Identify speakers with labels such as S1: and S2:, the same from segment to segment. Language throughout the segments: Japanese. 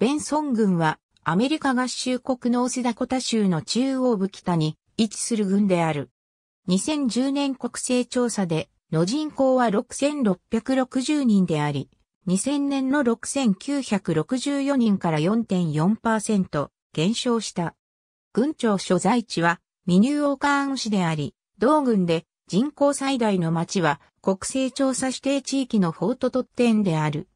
S1: ベンソン軍はアメリカ合衆国ノースダコタ州の中央部北に位置する軍である。2010年国勢調査での人口は6660人であり、2000年の6964人から4.4%減少した。軍庁所在地はミニューオーカーン市であり、同軍で人口最大の町は国勢調査指定地域のフォートトッテンである。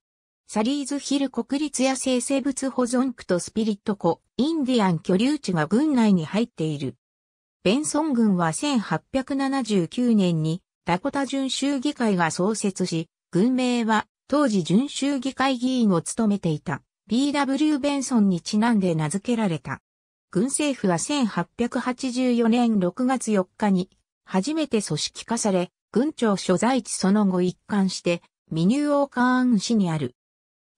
S1: サリーズヒル国立野生生物保存区とスピリット湖、インディアン居留地が郡内に入っている。ベンソン郡は1879年にダコタ準州議会が創設し、郡名は当時準州議会議員を務めていた B.W. ベンソンにちなんで名付けられた。軍政府は1884年6月4日に初めて組織化され、軍庁所在地その後一貫してミニューオーカーン市にある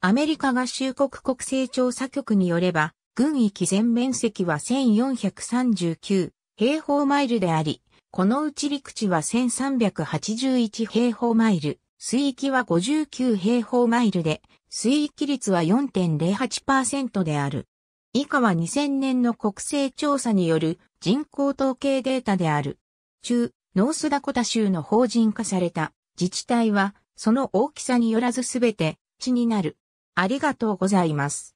S1: アメリカ合衆国国勢調査局によれば、軍域全面積は1439平方マイルであり、このうち陸地は1381平方マイル、水域は59平方マイルで、水域率は4.08%である。以下は2000年の国勢調査による人口統計データである。中、ノースダコタ州の法人化された自治体は、その大きさによらずすべて、地になる。ありがとうございます。